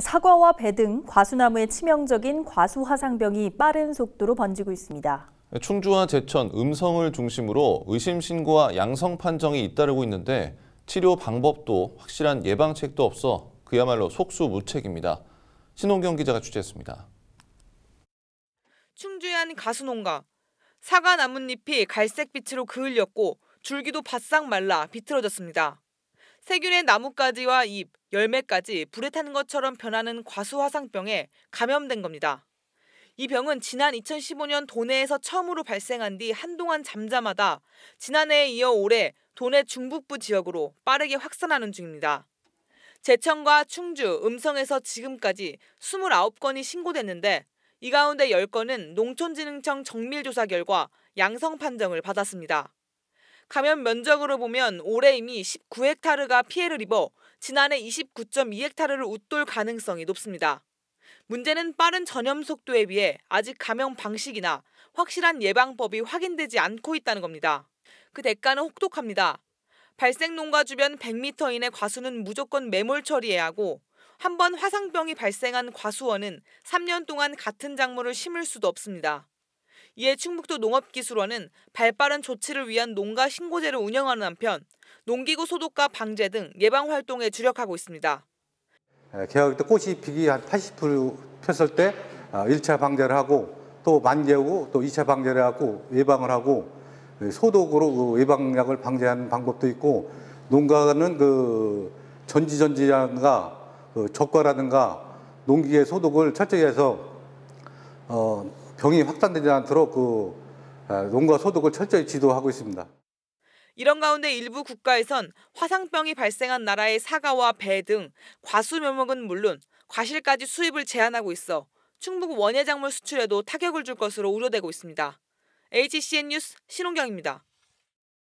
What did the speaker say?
사과와 배 등 과수나무의 치명적인 과수화상병이 빠른 속도로 번지고 있습니다. 충주와 제천, 음성을 중심으로 의심 신고와 양성 판정이 잇따르고 있는데 치료 방법도 확실한 예방책도 없어 그야말로 속수무책입니다. 신홍경 기자가 취재했습니다. 충주의 한 가수농가. 사과 나뭇잎이 갈색빛으로 그을렸고 줄기도 바싹 말라 비틀어졌습니다. 세균의 나뭇가지와 잎, 열매까지 불에 타는 것처럼 변하는 과수화상병에 감염된 겁니다. 이 병은 지난 2015년 도내에서 처음으로 발생한 뒤 한동안 잠잠하다 지난해에 이어 올해 도내 중북부 지역으로 빠르게 확산하는 중입니다. 제천과 충주, 음성에서 지금까지 29건이 신고됐는데 이 가운데 10건은 농촌진흥청 정밀조사 결과 양성 판정을 받았습니다. 감염 면적으로 보면 올해 이미 19헥타르가 피해를 입어 지난해 29.2헥타르를 웃돌 가능성이 높습니다. 문제는 빠른 전염 속도에 비해 아직 감염 방식이나 확실한 예방법이 확인되지 않고 있다는 겁니다. 그 대가는 혹독합니다. 발생 농가 주변 100m 이내 과수는 무조건 매몰 처리해야 하고 한 번 화상병이 발생한 과수원은 3년 동안 같은 작물을 심을 수도 없습니다. 이에 충북도 농업기술원은 발빠른 조치를 위한 농가 신고제를 운영하는 한편 농기구 소독과 방제 등 예방 활동에 주력하고 있습니다. 예, 개혁 때 꽃이 피기 한80% 폈을 때 1차 아, 방제를 하고 또 만개하고 또 2차 방제를 하고 예방을 하고 예, 소독으로 그 예방약을 방제하는 방법도 있고 농가는 그 전지전지라든가 그 적과라든가 농기계 소독을 철저히 해서 어 병이 확산되지 않도록 그 아, 농가 소득을 철저히 지도하고 있습니다. 이런 가운데 일부 국가에선 화상병이 발생한 나라의 사과와 배 등 과수 묘목은 물론 과실까지 수입을 제한하고 있어 충북 원예작물 수출에도 타격을 줄 것으로 우려되고 있습니다. HCN 뉴스 신홍경입니다.